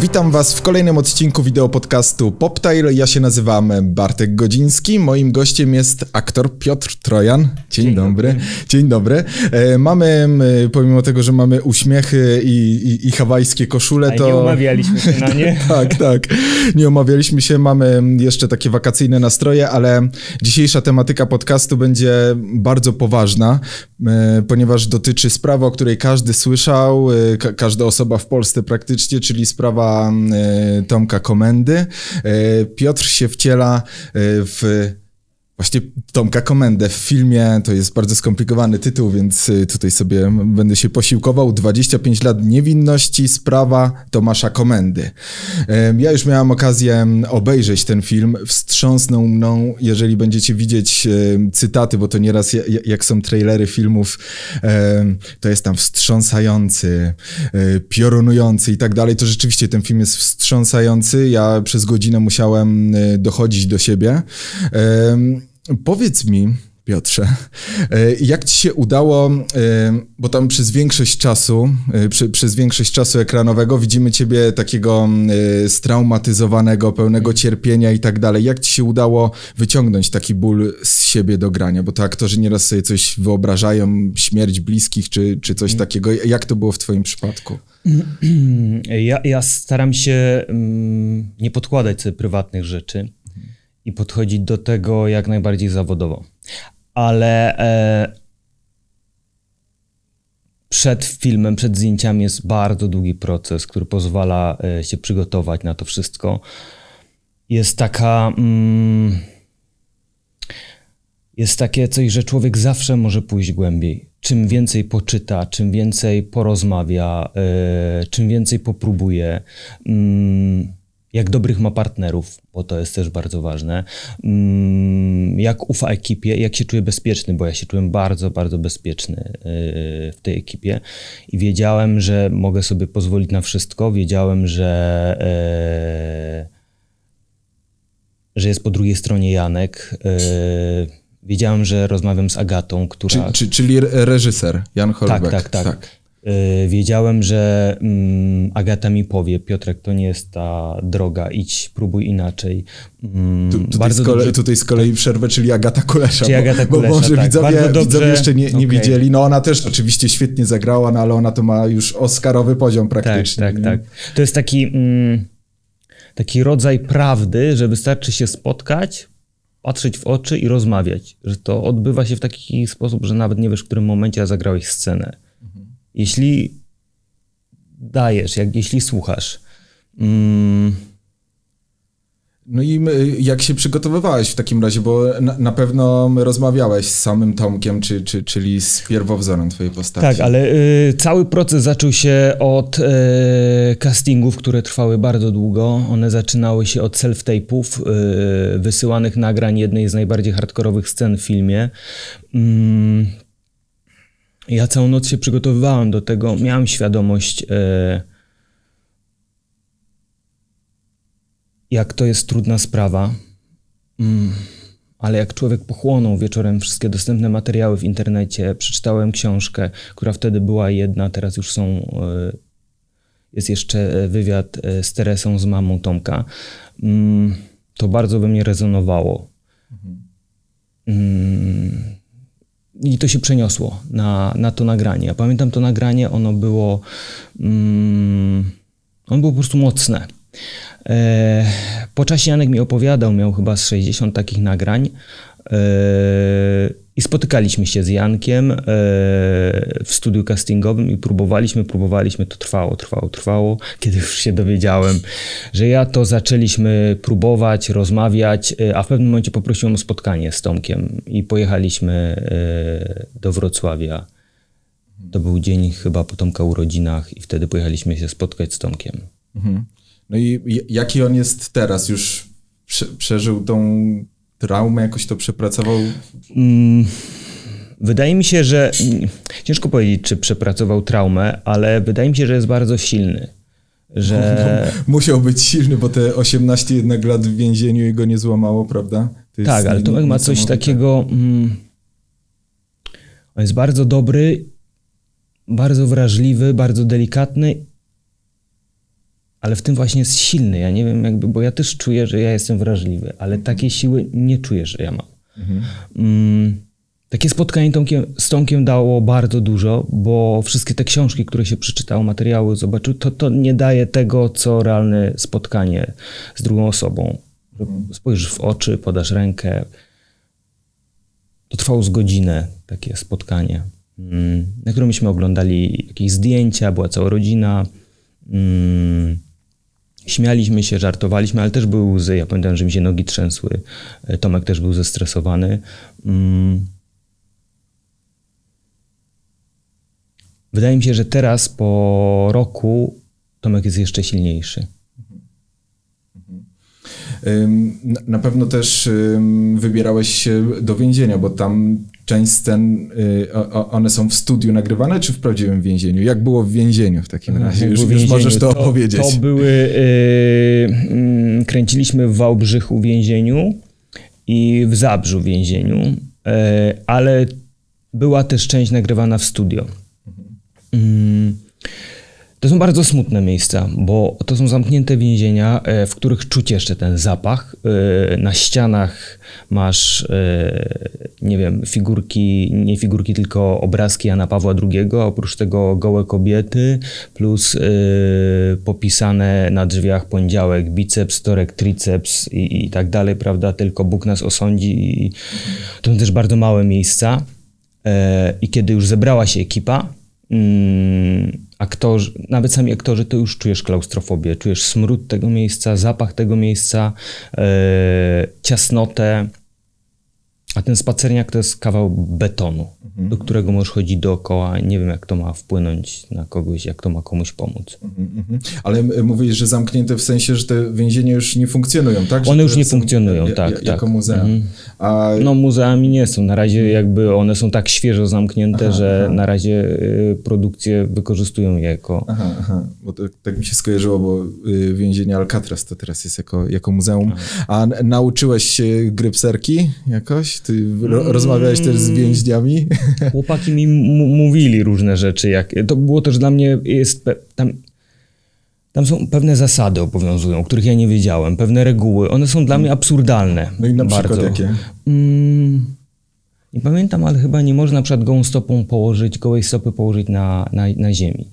Witam Was w kolejnym odcinku wideo podcastu Poptail. Ja się nazywam Bartek Godziński. Moim gościem jest aktor Piotr Trojan. Dzień, Dzień dobry. dobry. Dzień dobry. E, mamy, pomimo tego, że mamy uśmiechy i, i, i hawajskie koszule, to... Nie umawialiśmy się na nie. tak, tak. Nie umawialiśmy się. Mamy jeszcze takie wakacyjne nastroje, ale dzisiejsza tematyka podcastu będzie bardzo poważna, ponieważ dotyczy sprawy, o której każdy słyszał, e, ka każda osoba w Polsce praktycznie, czyli sprawa Y, Tomka Komendy. Y, Piotr się wciela y, w właśnie Tomka Komendę w filmie. To jest bardzo skomplikowany tytuł, więc y, tutaj sobie będę się posiłkował. 25 lat niewinności, sprawa Tomasza Komendy. Ja już miałem okazję obejrzeć ten film. Wstrząsnął mną, jeżeli będziecie widzieć cytaty, bo to nieraz jak są trailery filmów, to jest tam wstrząsający, e, piorunujący i tak dalej. To rzeczywiście ten film jest wstrząsający. Ja przez godzinę musiałem e, dochodzić do siebie. Powiedz mi, Piotrze, e, jak ci się udało, e, bo tam przez większość czasu, e, przy, przez większość czasu ekranowego widzimy ciebie takiego straumatyzowanego, pełnego mhm. cierpienia i tak dalej. Jak ci się udało wyciągnąć taki ból z siebie do grania? Bo to aktorzy nieraz sobie coś wyobrażają, śmierć bliskich czy, czy coś mhm. takiego. Jak to było w twoim przypadku? Ja, ja staram się mm, nie podkładać sobie prywatnych rzeczy i podchodzić do tego jak najbardziej zawodowo. Ale e, przed filmem, przed zdjęciami jest bardzo długi proces, który pozwala e, się przygotować na to wszystko. Jest taka. Mm, jest takie coś, że człowiek zawsze może pójść głębiej. Czym więcej poczyta, czym więcej porozmawia, e, czym więcej popróbuje, y, mm, jak dobrych ma partnerów, bo to jest też bardzo ważne, mm, jak ufa ekipie, jak się czuje bezpieczny, bo ja się czułem bardzo, bardzo bezpieczny y, w tej ekipie i wiedziałem, że mogę sobie pozwolić na wszystko, wiedziałem, że, y, że jest po drugiej stronie Janek. Y, wiedziałem, że rozmawiam z Agatą, która. czyli reżyser Jan tak, Holbeck. Tak, tak, tak. tak. Y, wiedziałem, że mm, Agata mi powie, Piotrek, to nie jest ta droga, idź, próbuj inaczej. Mm, tu, tutaj, bardzo z kolei, dobrze... tutaj z kolei tak. przerwę, czyli Agata Kulesza, czyli Agata bo, Kulesza bo może tak, widzowie, dobrze... widzowie jeszcze nie, nie okay. widzieli. No ona też oczywiście świetnie zagrała, no ale ona to ma już oscarowy poziom praktycznie. Tak, tak, nie? tak. To jest taki, mm, taki rodzaj prawdy, że wystarczy się spotkać, patrzeć w oczy i rozmawiać. Że to odbywa się w taki sposób, że nawet nie wiesz, w którym momencie zagrałeś scenę. Jeśli dajesz, jak, jeśli słuchasz. Mm, no i jak się przygotowywałeś w takim razie, bo na, na pewno rozmawiałeś z samym Tomkiem, czy, czy, czyli z pierwowzorem twojej postaci. Tak, ale y, cały proces zaczął się od y, castingów, które trwały bardzo długo. One zaczynały się od self-tape'ów, y, wysyłanych nagrań jednej z najbardziej hardkorowych scen w filmie. Mm, ja całą noc się przygotowywałem do tego, miałem świadomość, e, jak to jest trudna sprawa. Mm, ale jak człowiek pochłonął wieczorem wszystkie dostępne materiały w internecie, przeczytałem książkę, która wtedy była jedna, teraz już są. E, jest jeszcze e, wywiad z Teresą, z mamą Tomka. Mm, to bardzo by mnie rezonowało. Mhm. Mm, i to się przeniosło na, na to nagranie. Ja pamiętam to nagranie, ono było. Mm, ono było po prostu mocne. E, po czasie Janek mi opowiadał, miał chyba z 60 takich nagrań. E, i spotykaliśmy się z Jankiem e, w studiu castingowym i próbowaliśmy, próbowaliśmy, to trwało, trwało, trwało, kiedy już się dowiedziałem, że ja to zaczęliśmy próbować, rozmawiać, e, a w pewnym momencie poprosiłem o spotkanie z Tomkiem i pojechaliśmy e, do Wrocławia. To był dzień chyba po Tomka urodzinach i wtedy pojechaliśmy się spotkać z Tomkiem. Mhm. No i jaki on jest teraz? Już przeżył tą traumę, jakoś to przepracował? Mm, wydaje mi się, że ciężko powiedzieć, czy przepracował traumę, ale wydaje mi się, że jest bardzo silny. Że... No, no musiał być silny, bo te 18 jednak lat w więzieniu jego nie złamało, prawda? tak, ale Tomek ma coś takiego. Mm, on jest bardzo dobry, bardzo wrażliwy, bardzo delikatny ale w tym właśnie jest silny. Ja nie wiem, jakby, bo ja też czuję, że ja jestem wrażliwy, ale mhm. takiej siły nie czuję, że ja mam. Mhm. Mm, takie spotkanie z Tomkiem dało bardzo dużo, bo wszystkie te książki, które się przeczytał, materiały zobaczył, to, to nie daje tego, co realne spotkanie z drugą osobą. Mhm. Spojrzysz w oczy, podasz rękę. To trwało z godzinę takie spotkanie, mm, na którym myśmy oglądali jakieś zdjęcia, była cała rodzina. Mm, Śmialiśmy się, żartowaliśmy, ale też były łzy. Ja pamiętam, że mi się nogi trzęsły. E, Tomek też był zestresowany. Mm. Wydaje mi się, że teraz po roku Tomek jest jeszcze silniejszy. Na pewno też wybierałeś się do więzienia, bo tam część scen, y, o, one są w studiu nagrywane, czy w prawdziwym więzieniu? Jak było w więzieniu w takim mhm, razie? Już, już możesz to, to opowiedzieć. To były... Y, mm, kręciliśmy w Wałbrzychu więzieniu i w Zabrzu więzieniu, y, ale była też część nagrywana w studio. Mhm. Mm, to są bardzo smutne miejsca, bo to są zamknięte więzienia, e, w których czuć jeszcze ten zapach. E, na ścianach masz, e, nie wiem, figurki, nie figurki, tylko obrazki Jana Pawła II, oprócz tego gołe kobiety, plus popisane na drzwiach poniedziałek biceps, torek, triceps i, i tak dalej, prawda? Tylko Bóg nas osądzi. I to są też bardzo małe miejsca. I kiedy już zebrała się ekipa, Mm, aktorzy, nawet sami aktorzy, to już czujesz klaustrofobię, czujesz smród tego miejsca, zapach tego miejsca, e, ciasnotę. A ten spacerniak to jest kawał betonu, mhm. do którego możesz chodzić dookoła. Nie wiem, jak to ma wpłynąć na kogoś, jak to ma komuś pomóc. Mhm, mhm. Ale e, mówisz, że zamknięte w sensie, że te więzienia już nie funkcjonują, tak? Że one już nie funkcjonują, tak, tak. jako tak. muzea. Mhm. A... No muzeami nie są. Na razie jakby one są tak świeżo zamknięte, aha, że aha. na razie y, produkcje wykorzystują je jako... Aha, aha. Bo to, tak mi się skojarzyło, bo y, więzienie Alcatraz to teraz jest jako, jako muzeum. Tak. A nauczyłeś się grypserki jakoś? Ty rozmawiałeś też z mm. więźniami? Chłopaki mi mówili różne rzeczy. Jak, to było też dla mnie, jest tam, tam są pewne zasady obowiązują, których ja nie wiedziałem, pewne reguły. One są dla mnie absurdalne. No i na bardzo. przykład jakie? Mm, nie pamiętam, ale chyba nie można przed gołą stopą położyć, gołej stopy położyć na, na, na ziemi.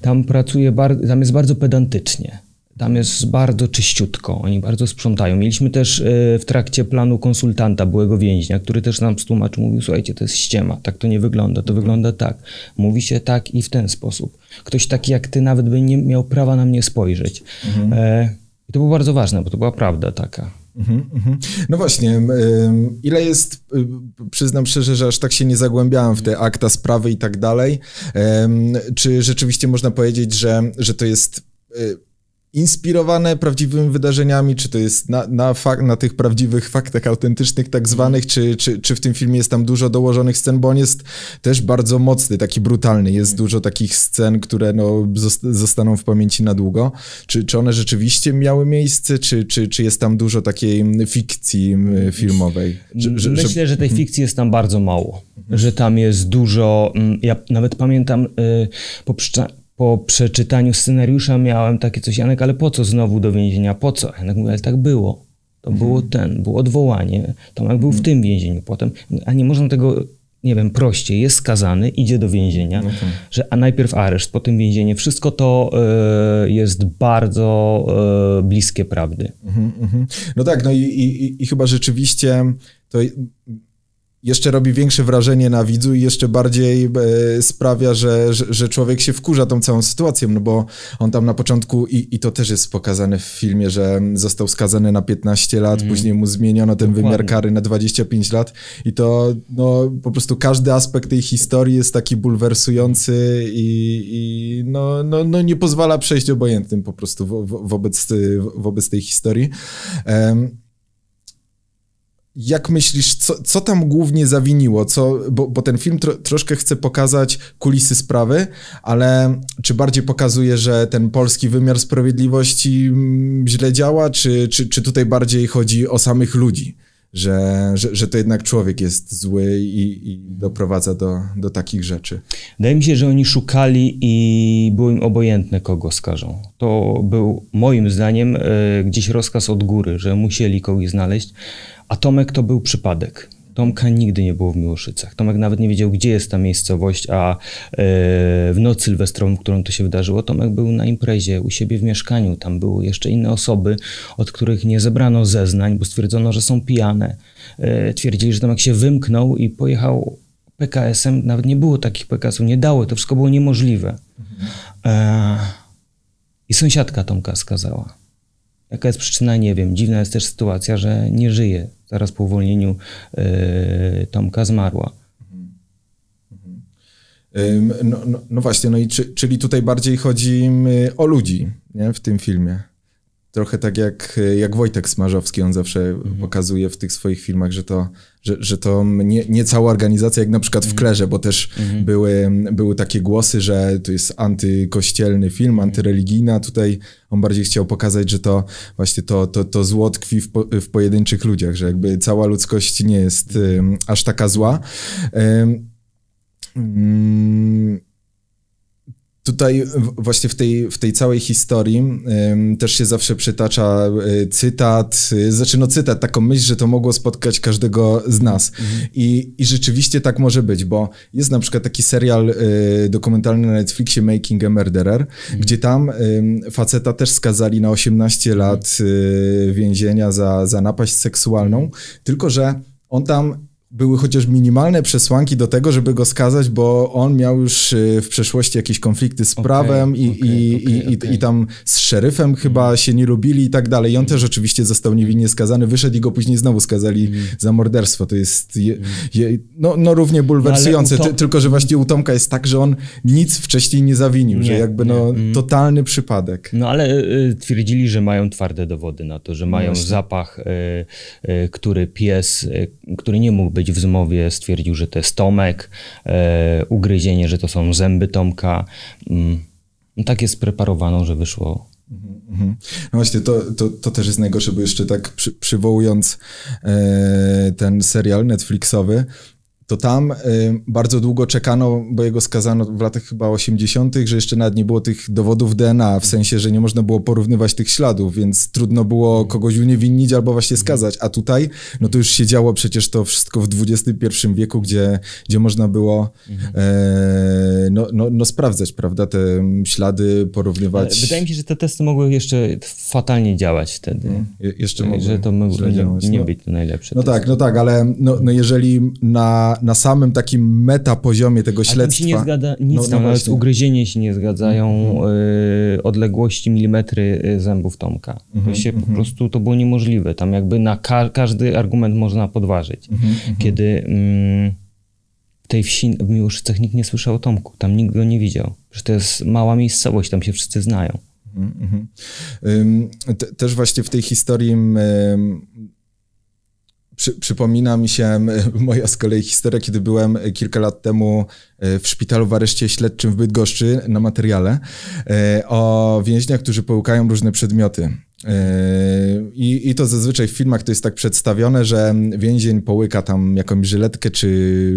Tam pracuje, tam jest bardzo pedantycznie. Tam jest bardzo czyściutko, oni bardzo sprzątają. Mieliśmy też e, w trakcie planu konsultanta, byłego więźnia, który też nam tłumaczył, mówił, słuchajcie, to jest ściema, tak to nie wygląda, to mhm. wygląda tak. Mówi się tak i w ten sposób. Ktoś taki jak ty nawet by nie miał prawa na mnie spojrzeć. Mhm. E, I to było bardzo ważne, bo to była prawda taka. Mhm, mhm. No właśnie, ile jest, e, przyznam szczerze, że aż tak się nie zagłębiałem w te akta, sprawy i tak dalej. Czy rzeczywiście można powiedzieć, że, że to jest inspirowane prawdziwymi wydarzeniami, czy to jest na, na, fak, na tych prawdziwych faktach autentycznych tak zwanych, mm. czy, czy, czy w tym filmie jest tam dużo dołożonych scen, bo on jest też bardzo mocny, taki brutalny. Jest mm. dużo takich scen, które no, zostaną w pamięci na długo. Czy, czy one rzeczywiście miały miejsce, czy, czy, czy jest tam dużo takiej fikcji filmowej? Że, że, Myślę, że tej mhm. fikcji jest tam bardzo mało. Mhm. Że tam jest dużo. Ja nawet pamiętam, y, po przeczytaniu scenariusza miałem takie coś, Janek, ale po co znowu do więzienia? Po co? Janek mówi, ale tak było. To było mhm. ten, było odwołanie. Tomek mhm. był w mhm. tym więzieniu potem. A nie można tego, nie wiem, prościej. Jest skazany, idzie do więzienia, okay. No tak. że, a najpierw areszt, potem więzienie. Wszystko to y, jest bardzo y, bliskie prawdy. Mhm, no tak, no i, i, i chyba rzeczywiście to jeszcze robi większe wrażenie na widzu i jeszcze bardziej e, sprawia, że, że, że, człowiek się wkurza tą całą sytuacją, no bo on tam na początku, i, i to też jest pokazane w filmie, że został skazany na 15 lat, mm. później mu zmieniono ten Dokładnie. wymiar kary na 25 lat i to no, po prostu każdy aspekt tej historii jest taki bulwersujący i, i no, no, no nie pozwala przejść obojętnym po prostu wo, wo, wobec, wobec tej historii. Um, jak myślisz, co, co tam głównie zawiniło? Co, bo, bo ten film tro, troszkę chce pokazać kulisy sprawy, ale czy bardziej pokazuje, że ten polski wymiar sprawiedliwości mm, źle działa, czy, czy, czy tutaj bardziej chodzi o samych ludzi? Że, że, że to jednak człowiek jest zły i, i doprowadza do, do takich rzeczy. Wydaje mi się, że oni szukali i było im obojętne, kogo skażą. To był moim zdaniem e, gdzieś rozkaz od góry, że musieli kogoś znaleźć. A Tomek to był przypadek. Tomka nigdy nie było w Miłoszycach. Tomek nawet nie wiedział, gdzie jest ta miejscowość, a yy, w noc sylwestrową, w którą to się wydarzyło, Tomek był na imprezie u siebie w mieszkaniu. Tam były jeszcze inne osoby, od których nie zebrano zeznań, bo stwierdzono, że są pijane. Yy, twierdzili, że Tomek się wymknął i pojechał PKS-em. Nawet nie było takich PKS-ów, nie dały, to wszystko było niemożliwe. Yy, I sąsiadka Tomka skazała. Jaka jest przyczyna, nie wiem. Dziwna jest też sytuacja, że nie żyje zaraz po uwolnieniu y, Tomka zmarła. Mhm. Mhm. Y, no, no, no, właśnie, no i czy, czyli tutaj bardziej chodzi y, o ludzi nie? w tym filmie trochę tak jak, jak Wojtek Smarzowski, on zawsze mhm. pokazuje w tych swoich filmach, że to, że, że to nie, nie cała organizacja, jak na przykład w mhm. Klerze, bo też mhm. były, były takie głosy, że to jest antykościelny film, mhm. antyreligijna. Tutaj on bardziej chciał pokazać, że to właśnie to, to, to zło tkwi w, po, w pojedynczych ludziach, że jakby cała ludzkość nie jest aż taka zła. Mm, Tutaj właśnie w tej, w tej całej historii też się zawsze przytacza y, cytat, y, znaczy no cytat, taką myśl, że to mogło spotkać każdego z nas. Mhm. I, I rzeczywiście tak może być, bo jest na przykład taki serial y, dokumentalny na Netflixie Making a Murderer, mhm. gdzie tam y, faceta też skazali na 18 lat y, więzienia za, za napaść seksualną, tylko że on tam były chociaż minimalne przesłanki do tego, żeby go skazać, bo on miał już y, w przeszłości jakieś konflikty z prawem okay, i, okay, i, okay, i, i, tam z szeryfem chyba mhm. się nie lubili i tak dalej. I on też oczywiście został niewinnie mhm. skazany, wyszedł i go później znowu skazali mm. za morderstwo. To jest je, mhm. je, no, no równie bulwersujące, no, Tom... tylko że właśnie u Tomka jest tak, że on nic wcześniej nie zawinił, nie, że jakby no, nie, no totalny przypadek. No ale y, twierdzili, że mają twarde dowody na to, że mają no zapach, y, y, który pies, y, który nie mógł być w zmowie, stwierdził, że to jest Tomek, e, ugryzienie, że to są zęby Tomka. Mm, no tak jest spreparowano, że wyszło Mhm. No właśnie, to, to, to, też jest najgorsze, bo jeszcze tak przy, przywołując e, ten serial Netflixowy, to tam y, bardzo długo czekano, bo jego skazano w latach chyba 80., że jeszcze nawet nie było tych dowodów DNA, w sensie, że nie można było porównywać tych śladów, więc trudno było mhm. kogoś uniewinnić albo właśnie mhm. skazać. A tutaj, no to już się działo przecież to wszystko w XXI wieku, gdzie, gdzie można było mhm. e, no, no, no, sprawdzać, prawda, te ślady, porównywać. Wydaje mi się, że te testy mogły jeszcze fatalnie działać wtedy. Je, jeszcze mogły. Że to mogło nie, nie no. być to najlepsze. No testy. tak, no tak, ale no, no jeżeli na na, samym takim meta poziomie tego śledztwa. Się nie zgadza nic, no, no nawet ugryzienie się nie zgadzają y, odległości milimetry y, zębów Tomka. to mhm, się po mhm. prostu, to było niemożliwe. Tam jakby na ka każdy argument można podważyć. Mhm, Kiedy mm, tej wsi w Miłoszycach nikt nie słyszał o Tomku, tam nikt go nie widział. Przecież to jest mała miejscowość, tam się wszyscy znają. Też właśnie w tej historii przy, przypomina mi się moja z kolei historia, kiedy byłem kilka lat temu e, w szpitalu w areszcie śledczym w Bydgoszczy na materiale e, o więźniach, którzy połkają różne przedmioty. Yy, I, I, to zazwyczaj w filmach to jest tak przedstawione, że więzień połyka tam jakąś żyletkę czy,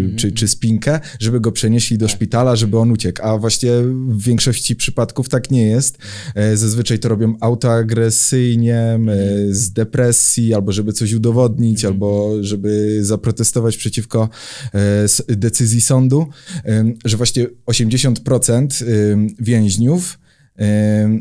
mm. czy, czy spinkę, żeby go przenieśli do tak. szpitala, żeby on uciekł. A właśnie w większości przypadków tak nie jest. Yy, zazwyczaj to robią autoagresyjnie, yy, mhm. z depresji, albo żeby coś udowodnić, mm. albo żeby zaprotestować przeciwko decyzji sądu, że właśnie 80% więźniów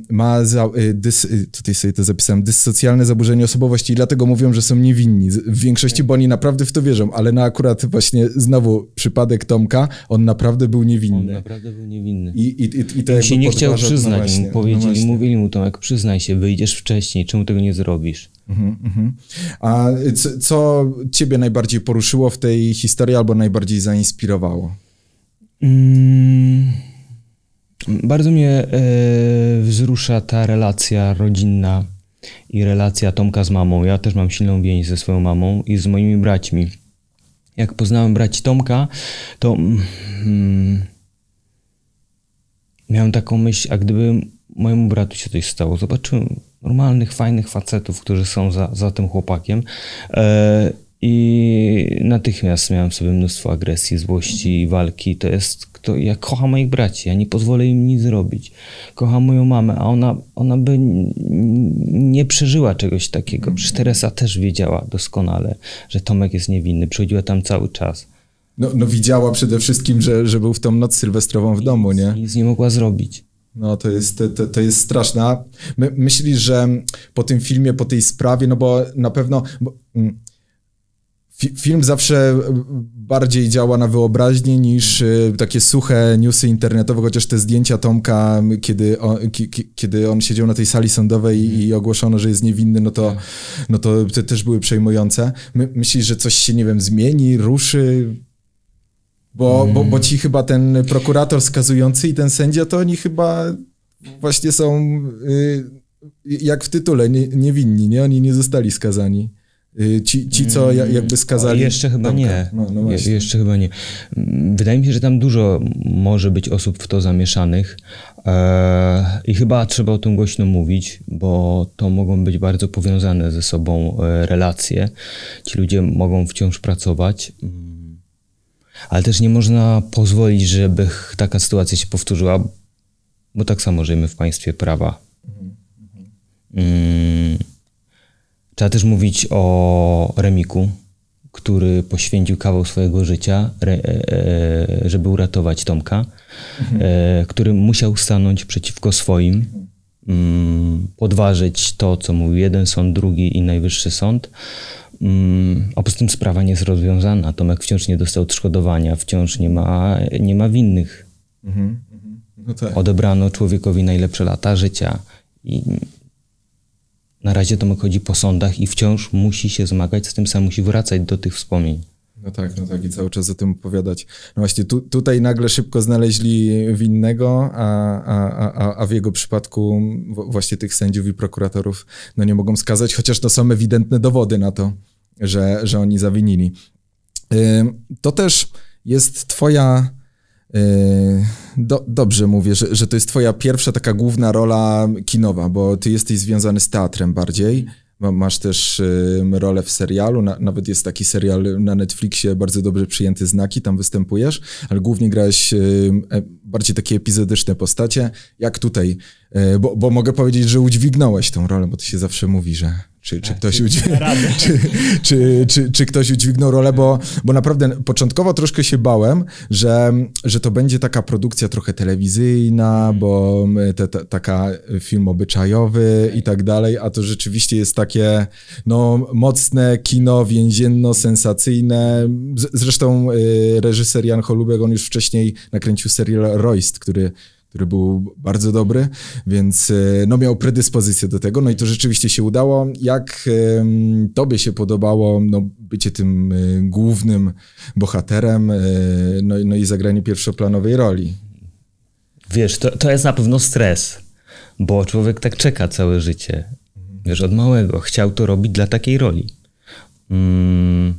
ma, za, y, dys, y, tutaj sobie to zapisałem, dyssocjalne zaburzenie osobowości i dlatego mówią, że są niewinni. W większości, bo oni naprawdę w to wierzą, ale na akurat właśnie znowu przypadek Tomka, on naprawdę był niewinny. On naprawdę był niewinny. I, i, i, i to się nie chciał no przyznać, no właśnie, mu powiedzieli, no mówili mu Tomek, przyznaj się, wyjdziesz wcześniej, czemu tego nie zrobisz? Mhm, mhm. A co, co ciebie najbardziej poruszyło w tej historii albo najbardziej zainspirowało? Mm bardzo mnie e, wzrusza ta relacja rodzinna i relacja Tomka z mamą. Ja też mam silną więź ze swoją mamą i z moimi braćmi. Jak poznałem braci Tomka, to mm, mm miałem taką myśl, a gdyby mojemu bratu się coś stało, zobaczyłem normalnych, fajnych facetów, którzy są za, za tym chłopakiem. E, I natychmiast miałem w sobie mnóstwo agresji, złości i walki. To jest, kto, ja kocham moich braci, ja nie pozwolę im nic zrobić. Kocham moją mamę, a ona, ona by nie przeżyła czegoś takiego. Mhm. Przecież Teresa też wiedziała doskonale, że Tomek jest niewinny. Przychodziła tam cały czas. No, no widziała przede wszystkim, że, że był w tą noc sylwestrową w nic, domu, nie? Nic nie mogła zrobić. No to jest, to, to jest straszne. My, myślisz, że po tym filmie, po tej sprawie, no bo na pewno... Bo, mm, Film zawsze e, bardziej działa na wyobraźnię niż e, takie suche newsy internetowe, chociaż te zdjęcia Tomka, kiedy on, kiedy on siedział na tej sali sądowej i ogłoszono, że jest niewinny, no to, no to te też były przejmujące. My, myślisz, że coś się, nie wiem, zmieni, ruszy? Bo, bo, bo ci chyba ten prokurator skazujący i ten sędzia, to oni chyba właśnie są, y, jak w tytule, nie, niewinni, nie? Oni nie zostali skazani. Y, ci, ci co jakby skazali. Jeszcze chyba nie. No, no Je, jeszcze chyba nie. Wydaje mi się, że tam dużo może być osób w to zamieszanych. Eee, I chyba trzeba o tym głośno mówić, bo to mogą być bardzo powiązane ze sobą e, relacje. Ci ludzie mogą wciąż pracować. Ale też nie można pozwolić, żeby taka sytuacja się powtórzyła, bo tak samo żyjemy w państwie prawa. Mhm. Mm. Trzeba też mówić o Remiku, który poświęcił kawał swojego życia, re, e, e, żeby uratować Tomka, mhm. e, który musiał stanąć przeciwko swoim, mm, podważyć to, co mówił jeden sąd, drugi i najwyższy sąd. Mm, a poza tym sprawa nie jest rozwiązana. Tomek wciąż nie dostał odszkodowania, wciąż nie ma, nie ma winnych. Mhm. mhm. No tak. Odebrano człowiekowi najlepsze lata życia. I na razie Tomek chodzi po sądach i wciąż musi się zmagać z tym sam, musi wracać do tych wspomnień. No tak, no tak i cały czas o tym opowiadać. No właśnie tu, tutaj nagle szybko znaleźli winnego, a, a, a, a w jego przypadku właśnie tych sędziów i prokuratorów no nie mogą skazać, chociaż to są ewidentne dowody na to, że, że oni zawinili. To też jest twoja Yy, do, dobrze mówię, że, że to jest twoja pierwsza taka główna rola kinowa, bo ty jesteś związany z teatrem bardziej. Masz też rolę w serialu, na, nawet jest taki serial na Netflixie, bardzo dobrze przyjęty Znaki, tam występujesz, ale głównie grałeś e, bardziej takie epizodyczne postacie, jak tutaj, yy, bo, bo mogę powiedzieć, że udźwignąłeś tą rolę, bo ty się zawsze mówi, że czy, czy, tak, ktoś udźwignął, czy, czy, czy, czy, ktoś udźwignął rolę, bo, bo naprawdę początkowo troszkę się bałem, że, że to będzie taka produkcja trochę telewizyjna, mhm. bo mm, te, te, taka film obyczajowy i tak. tak dalej, a to rzeczywiście jest takie no, mocne kino więzienno-sensacyjne. Zresztą y, reżyser Jan Holubek, on już wcześniej nakręcił serial Royst, który który był bardzo dobry, więc e, no, miał predyspozycję do tego, no i to rzeczywiście się udało. Jak tobie się podobało no, bycie tym e, głównym bohaterem e, no, no i zagranie pierwszoplanowej roli? Wiesz, to, to jest na pewno stres, bo człowiek tak czeka całe życie. Wiesz, od małego chciał to robić dla takiej roli. Mm,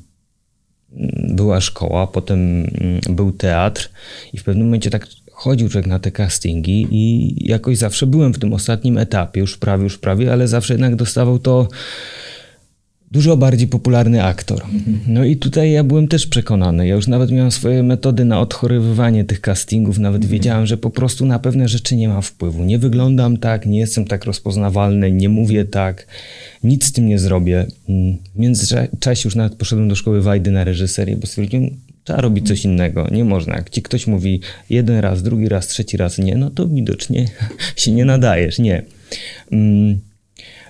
była szkoła, potem mm, był teatr i w pewnym momencie tak chodził człowiek na te castingi i jakoś zawsze byłem w tym ostatnim etapie, już prawie, już prawie, ale zawsze jednak dostawał to dużo bardziej popularny aktor. No i tutaj ja byłem też przekonany. Ja już nawet miałem swoje metody na odchorywanie tych castingów, nawet mhm. wiedziałem, że po prostu na pewne rzeczy nie mam wpływu. Nie wyglądam tak, nie jestem tak rozpoznawalny, nie mówię tak, nic z tym nie zrobię. Mm, w międzyczasie już nawet poszedłem do szkoły Wajdy na reżyserię, bo stwierdziłem, Trzeba robić coś innego. Nie można. Jak ci ktoś mówi jeden raz, drugi raz, trzeci raz nie, no to widocznie się nie nadajesz. Nie. Mm.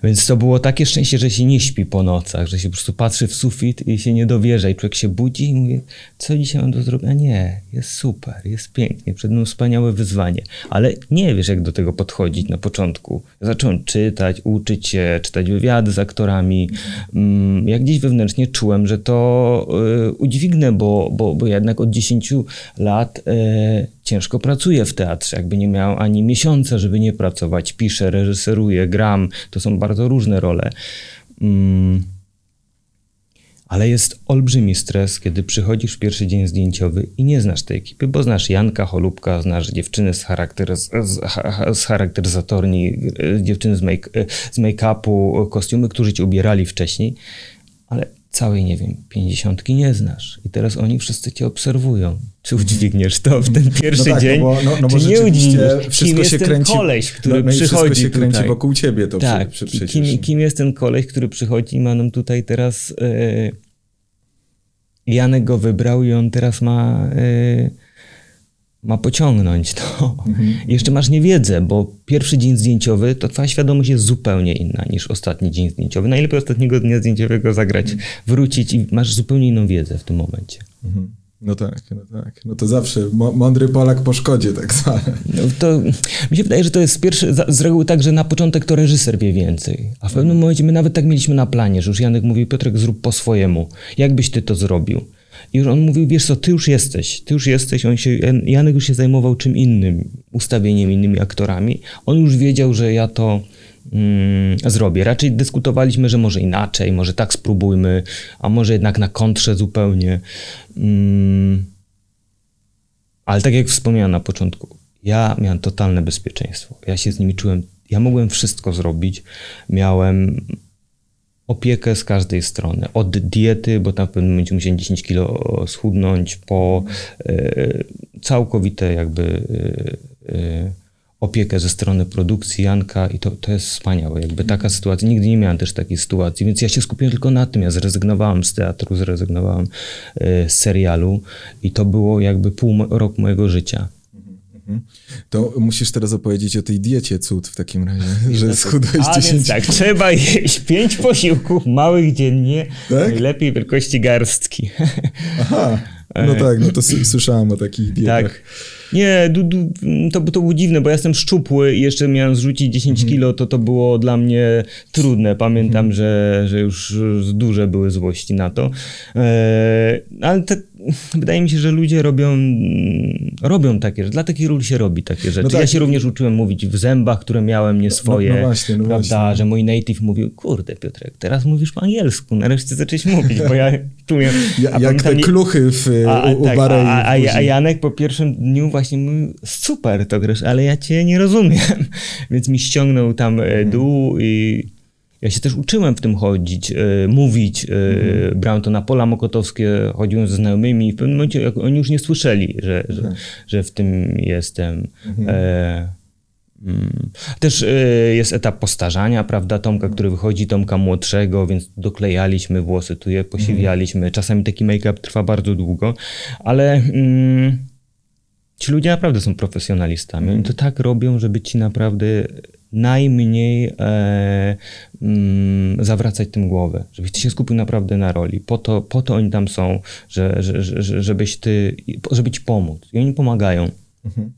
Więc to było takie szczęście, że się nie śpi po nocach, że się po prostu patrzy w sufit i się nie dowierza. I człowiek się budzi i mówi, co dzisiaj mam do zrobienia? Nie, jest super, jest pięknie, przed mną wspaniałe wyzwanie. Ale nie wiesz, jak do tego podchodzić na początku. Zacząłem czytać, uczyć się, czytać wywiady z aktorami. Mm, ja gdzieś wewnętrznie czułem, że to y, udźwignę, bo, bo, bo jednak od 10 lat y, ciężko pracuję w teatrze. Jakby nie miałem ani miesiąca, żeby nie pracować. Piszę, reżyseruję, gram. To są bardzo bardzo różne role. Mm. Ale jest olbrzymi stres, kiedy przychodzisz w pierwszy dzień zdjęciowy i nie znasz tej ekipy, bo znasz Janka, Cholubka, znasz dziewczyny z, charakter, z, z charakteryzatorni, e, dziewczyny z, make, e, z make-upu, e, kostiumy, którzy ci ubierali wcześniej, ale całej, nie wiem, pięćdziesiątki nie znasz. I teraz oni wszyscy cię obserwują. Czy udźwigniesz to w ten no tak, pierwszy no tak, dzień? No, no, no czy nie udźwigniesz? Wszystko kim się jest kręci, ten koleś, no, który no, no przychodzi tutaj. wokół ciebie to tak. przy, przy, Kim, kim jest ten koleś, który przychodzi i ma nam tutaj teraz... Yy, Janek go wybrał i on teraz ma... Yy, ma pociągnąć to. Mhm. Jeszcze masz niewiedzę, bo pierwszy dzień zdjęciowy, to twoja świadomość jest zupełnie inna niż ostatni dzień zdjęciowy. Najlepiej ostatniego dnia zdjęciowego zagrać, mhm. wrócić i masz zupełnie inną wiedzę w tym momencie. Mhm. No tak, no tak. No to zawsze mądry Polak po szkodzie, tak zwane. No to mi się wydaje, że to jest pierwszy, z reguły tak, że na początek to reżyser wie więcej. A w pewnym mhm. momencie my nawet tak mieliśmy na planie, że już Janek mówił, Piotrek, zrób po swojemu. Jak byś ty to zrobił? I już on mówił, wiesz co, ty już jesteś, ty już jesteś, on się, Janek już się zajmował czym innym, ustawieniem, innymi aktorami. On już wiedział, że ja to mm, zrobię. Raczej dyskutowaliśmy, że może inaczej, może tak spróbujmy, a może jednak na kontrze zupełnie. Mm. Ale tak jak wspomniałem na początku, ja miałem totalne bezpieczeństwo. Ja się z nimi czułem, ja mogłem wszystko zrobić, miałem opiekę z każdej strony. Od diety, bo tam w pewnym momencie musiałem 10 kilo schudnąć, po e, całkowite jakby e, e, opiekę ze strony produkcji Janka i to, to jest wspaniałe. Jakby taka mhm. sytuacja, nigdy nie miałem też takiej sytuacji, więc ja się skupiłem tylko na tym. Ja zrezygnowałem z teatru, zrezygnowałem z serialu i to było jakby pół rok mojego życia. Mhm. To musisz teraz opowiedzieć o tej diecie cud w takim razie, że schudłeś A, 10... Więc tak, trzeba jeść 5 posiłków małych dziennie, tak? najlepiej wielkości garstki. Aha, no e. tak, no to słyszałem o takich dietach. Tak. Nie, du, du, to, to było dziwne, bo ja jestem szczupły i jeszcze miałem zrzucić 10 mhm. kilo, to to było dla mnie trudne. Pamiętam, mhm. że, że już duże były złości na to. E, ale te, wydaje mi się, że ludzie robią, robią takie rzeczy. Dla takich ról się robi takie rzeczy. No tak. Ja się również uczyłem mówić w zębach, które miałem nie no, no swoje. No, no właśnie, no prawda, właśnie. że mój native mówił, kurde Piotrek, teraz mówisz po angielsku, nareszcie zacząłeś mówić, bo ja czuję... Ja, jak pamiętam, te kluchy w, a, u, u tak, a, a, a, Janek po pierwszym dniu właśnie właśnie mówił, super to Grysz, ale ja cię nie rozumiem. Więc mi ściągnął tam e, mhm. dół i ja się też uczyłem w tym chodzić, y, mówić. Y, Brałem to na pola mokotowskie, chodziłem ze znajomymi i w pewnym momencie jak oni już nie słyszeli, że, że, mhm. że w tym jestem. Mm. Też y, jest etap postarzania, prawda, Tomka, który wychodzi, Tomka młodszego, więc doklejaliśmy włosy, tu je posiwialiśmy. Czasami taki make-up trwa bardzo długo, ale... Mm, ci ludzie naprawdę są profesjonalistami. Oni to tak robią, żeby ci naprawdę najmniej e, mm, zawracać tym głowę, żebyś ty się skupił naprawdę na roli. Po to, po to oni tam są, że, że, że, żebyś ty, żeby ci pomóc. I oni pomagają. Mhm.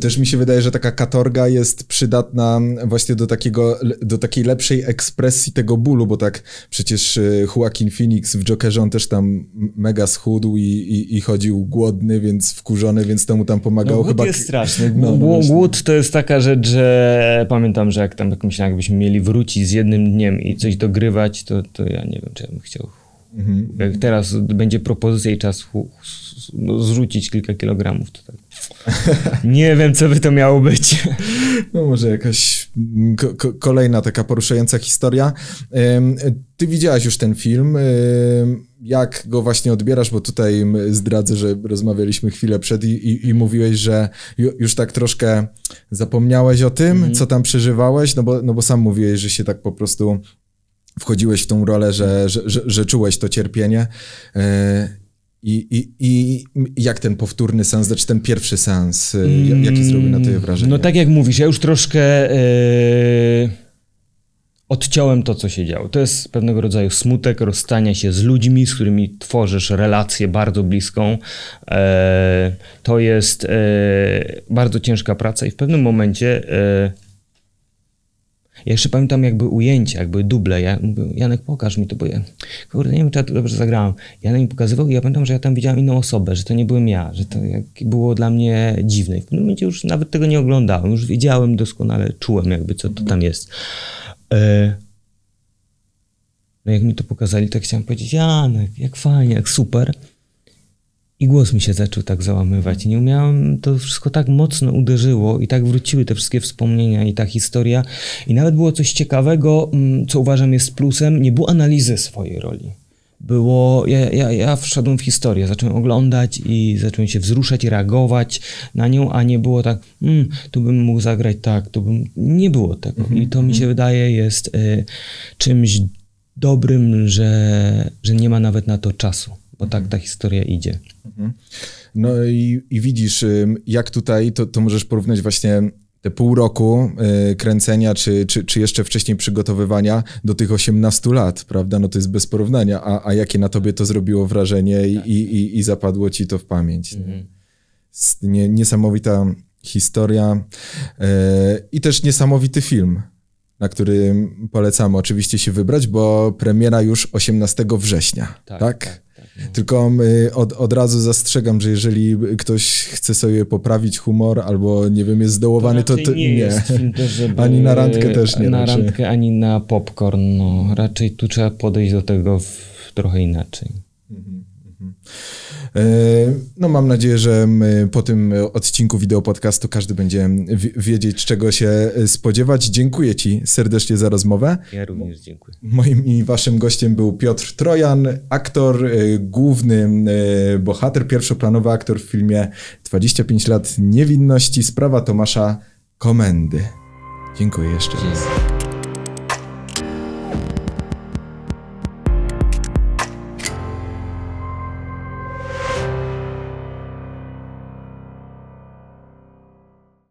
Też mi się wydaje, że taka katorga jest przydatna właśnie do, takiego, do takiej lepszej ekspresji tego bólu, bo tak przecież y, Joaquin Phoenix w Jokerze on też tam mega schudł i, i, i chodził głodny, więc wkurzony, więc temu tam pomagało. No, głód Chyba... jest straszny. No, głód to jest taka rzecz, że pamiętam, że jak tam tak myślałem, jakbyśmy mieli wrócić z jednym dniem i coś dogrywać, to, to ja nie wiem, czy ja bym chciał Mhm. Jak teraz będzie propozycja i czas no, zrzucić kilka kilogramów, to tak Nie wiem, co by to miało być. No może jakaś mm, kolejna taka poruszająca historia. Ty widziałaś już ten film. Jak go właśnie odbierasz? Bo tutaj zdradzę, że rozmawialiśmy chwilę przed i, i, i mówiłeś, że już tak troszkę zapomniałeś o tym, mhm. co tam przeżywałeś, no bo, no bo sam mówiłeś, że się tak po prostu wchodziłeś w tą rolę, że, że, że, że czułeś to cierpienie. E, i, i, I jak ten powtórny sens, znaczy ten pierwszy sens, y, mm, jakie zrobił na tobie wrażenie? No tak jak mówisz, ja już troszkę yy, odciąłem to, co się działo. To jest pewnego rodzaju smutek rozstania się z ludźmi, z którymi tworzysz relację bardzo bliską. Yy, to jest yy, bardzo ciężka praca i w pewnym momencie y, ja jeszcze pamiętam jakby ujęcia, jakby duble. Ja mówię, Janek pokaż mi to, bo ja, kurde, nie wiem czy ja to dobrze zagrałem. Janek mi pokazywał i ja pamiętam, że ja tam widziałem inną osobę, że to nie byłem ja, że to było dla mnie dziwne. I w pewnym momencie już nawet tego nie oglądałem, już wiedziałem doskonale, czułem jakby co to tam jest. E, no jak mi to pokazali, tak chciałem powiedzieć, Janek, jak fajnie, jak super i głos mi się zaczął tak załamywać. Nie umiałem, to wszystko tak mocno uderzyło i tak wróciły te wszystkie wspomnienia i ta historia. I nawet było coś ciekawego, mm, co uważam jest plusem, nie było analizy swojej roli. Było, ja, ja, ja wszedłem w historię, zacząłem oglądać i zacząłem się wzruszać i reagować na nią, a nie było tak, mm, tu bym mógł zagrać tak, tu bym... Nie było tego. Mhm, I to mi się mhm. wydaje jest y, czymś dobrym, że, że nie ma nawet na to czasu bo tak ta historia idzie. Mhm. No i, i, widzisz, jak tutaj, to, to możesz porównać właśnie te pół roku y, kręcenia, czy, czy, czy jeszcze wcześniej przygotowywania do tych 18 lat, prawda? No to jest bez porównania. A, a jakie na tobie to zrobiło wrażenie i, tak. i, i, i, zapadło ci to w pamięć? Mhm. Nie, niesamowita historia y, i też niesamowity film, na którym polecamy oczywiście się wybrać, bo premiera już 18 września, tak? tak? tak. Tylko y, od, od razu zastrzegam, że jeżeli ktoś chce sobie poprawić humor albo, nie wiem, jest zdołowany, to, to, nie. nie. Jest film żeby... Ani na randkę też nie. Na raczej. randkę, ani na popcorn. No. Raczej tu trzeba podejść do tego w, trochę inaczej. Mhm, mhm. E, no mam nadzieję, że po tym odcinku wideo podcastu każdy będzie wiedzieć, czego się e, spodziewać. Dziękuję Ci serdecznie za rozmowę. Ja również dziękuję. Moim i Waszym gościem był Piotr Trojan, aktor, e, główny bohater, pierwszoplanowy aktor w filmie 25 lat niewinności, sprawa Tomasza Komendy. Dziękuję jeszcze raz.